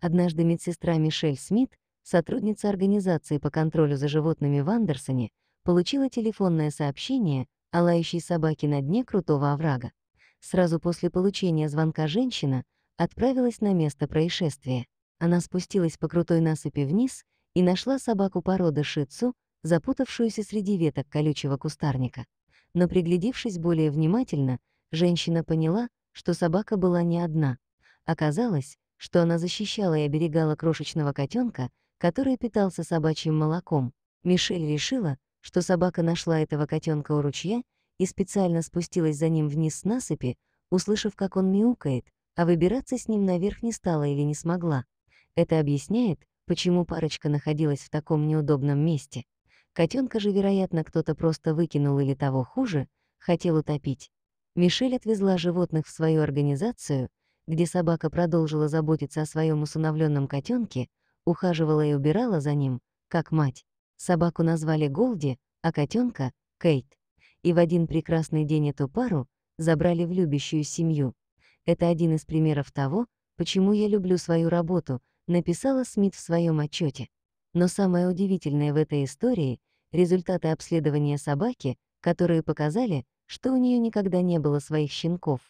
Однажды медсестра Мишель Смит, сотрудница организации по контролю за животными в Андерсоне, получила телефонное сообщение о лающей собаке на дне крутого оврага. Сразу после получения звонка женщина отправилась на место происшествия. Она спустилась по крутой насыпи вниз и нашла собаку породы шицу запутавшуюся среди веток колючего кустарника. Но приглядевшись более внимательно, женщина поняла, что собака была не одна. Оказалось, что она защищала и оберегала крошечного котенка, который питался собачьим молоком. Мишель решила, что собака нашла этого котенка у ручья и специально спустилась за ним вниз с насыпи, услышав, как он мяукает, а выбираться с ним наверх не стала или не смогла. Это объясняет, почему парочка находилась в таком неудобном месте. Котенка же, вероятно, кто-то просто выкинул или того хуже, хотел утопить. Мишель отвезла животных в свою организацию, где собака продолжила заботиться о своем усыновленном котенке, ухаживала и убирала за ним, как мать. Собаку назвали Голди, а котенка — Кейт. И в один прекрасный день эту пару забрали в любящую семью. Это один из примеров того, почему я люблю свою работу, написала Смит в своем отчете. Но самое удивительное в этой истории — результаты обследования собаки, которые показали, что у нее никогда не было своих щенков.